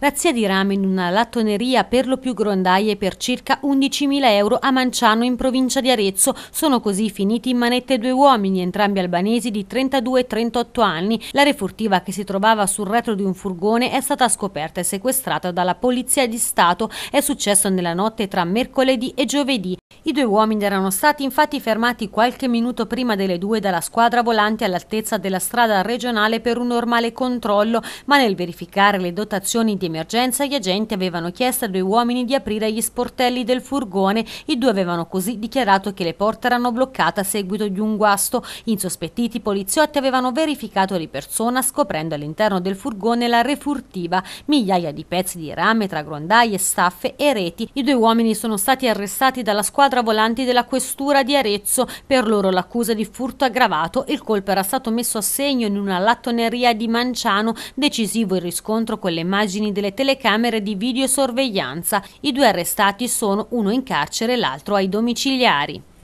Razzia di rame in una lattoneria per lo più grondaie per circa 11.000 euro a Manciano in provincia di Arezzo. Sono così finiti in manette due uomini, entrambi albanesi di 32 e 38 anni. La refurtiva che si trovava sul retro di un furgone è stata scoperta e sequestrata dalla Polizia di Stato. È successo nella notte tra mercoledì e giovedì. I due uomini erano stati infatti fermati qualche minuto prima delle due dalla squadra volante all'altezza della strada regionale per un normale controllo, ma nel verificare le dotazioni di emergenza gli agenti avevano chiesto ai due uomini di aprire gli sportelli del furgone. I due avevano così dichiarato che le porte erano bloccate a seguito di un guasto. Insospettiti i poliziotti avevano verificato di persona scoprendo all'interno del furgone la refurtiva, migliaia di pezzi di rame tra grondaie, staffe e reti. I due uomini sono stati arrestati dalla squadra squadra volanti della questura di Arezzo. Per loro l'accusa di furto aggravato. Il colpo era stato messo a segno in una lattoneria di Manciano, decisivo il riscontro con le immagini delle telecamere di videosorveglianza. I due arrestati sono uno in carcere e l'altro ai domiciliari.